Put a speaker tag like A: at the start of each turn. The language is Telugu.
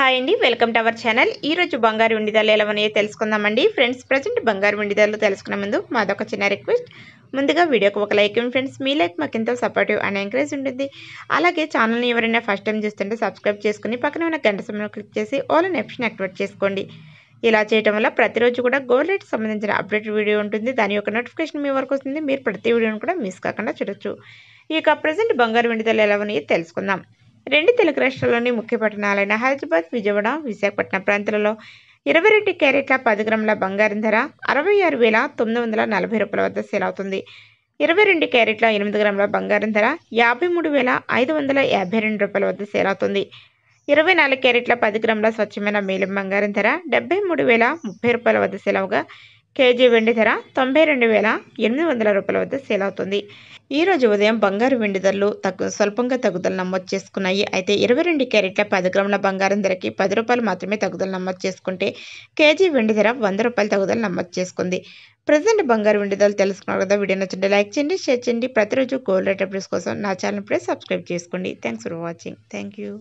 A: హాయ్ అండి వెల్కమ్ టు అవర్ ఛానల్ ఈరోజు బంగారు ఉండిదాలు ఎలా ఉన్నాయో తెలుసుకుందామండి ఫ్రెండ్స్ ప్రజెంట్ బంగారు ఉండిదాలు తెలుసుకునే ముందు మాదొక చిన్న రిక్వెస్ట్ ముందుగా వీడియోకి ఒక లైక్ ఇవ్వండి ఫ్రెండ్స్ మీ లైక్ మాకు ఎంతో సపోర్టివ్ అండ్ ఎంకరేజ్ ఉంటుంది అలాగే ఛానల్ని ఎవరైనా ఫస్ట్ టైం చూస్తుంటే సబ్స్క్రైబ్ చేసుకుని పక్కన ఉన్న గంట సమయంలో క్లిక్ చేసి ఆల్ నెప్షన్ ఆప్షన్ యాక్టివేట్ చేసుకోండి ఇలా చేయడం వల్ల ప్రతిరోజు కూడా గోల్డ్ రేట్ సంబంధించిన అప్డేట్ వీడియో ఉంటుంది దాని యొక్క నోటిఫికేషన్ మీ వరకు వస్తుంది మీరు ప్రతి వీడియోని కూడా మిస్ కాకుండా చూడొచ్చు ఈ యొక్క ప్రజెంట్ బంగారు వెండి ధరలు ఎలా ఉన్నాయో తెలుసుకుందాం రెండు తెలుగు రాష్ట్రాల్లోని ముఖ్య పట్టణాలైన హైదరాబాద్ విజయవాడ విశాఖపట్నం ప్రాంతాలలో ఇరవై రెండు క్యారెట్ల పది గ్రాముల బంగారం ధర అరవై ఆరు వేల తొమ్మిది వందల నలభై రూపాయల వద్ద సేల్ అవుతుంది ఇరవై రెండు క్యారెట్ల ఎనిమిది గ్రాముల బంగారం ధర యాభై మూడు వేల ఐదు వందల యాభై రెండు రూపాయల వద్ద సేల్ అవుతుంది ఇరవై నాలుగు క్యారెట్ల పది గ్రాముల స్వచ్ఛమైన మేలు బంగారం ధర డెబ్బై మూడు వేల ముప్పై రూపాయల వద్ద సెలవుగా కేజీ వెండి ధర తొంభై రెండు వేల ఎనిమిది వందల రూపాయల వద్ద సేల్ అవుతుంది ఈరోజు ఉదయం బంగారు వెండి ధరలు తగ్గు స్వల్పంగా తగ్గుదల నమోదు చేసుకున్నాయి అయితే ఇరవై రెండు క్యారెట్ల పది గ్రాముల బంగారం ధరకి పది రూపాయలు మాత్రమే తగ్గుదల నమోదు చేసుకుంటే కేజీ వెండి ధర వంద రూపాయలు తగ్గుదల నమోదు చేసుకుంది ప్రజెంట్ బంగారు వెండి ధరలు తెలుసుకున్నారు కదా వీడియో నచ్చింటే లైక్ చేయండి షేర్ చేయండి ప్రతిరోజు గోల్డ్ రేట్ అప్డేట్స్ కోసం నా ఛానల్ ఇప్పుడే సబ్స్క్రైబ్ చేసుకోండి thanks for watching thank you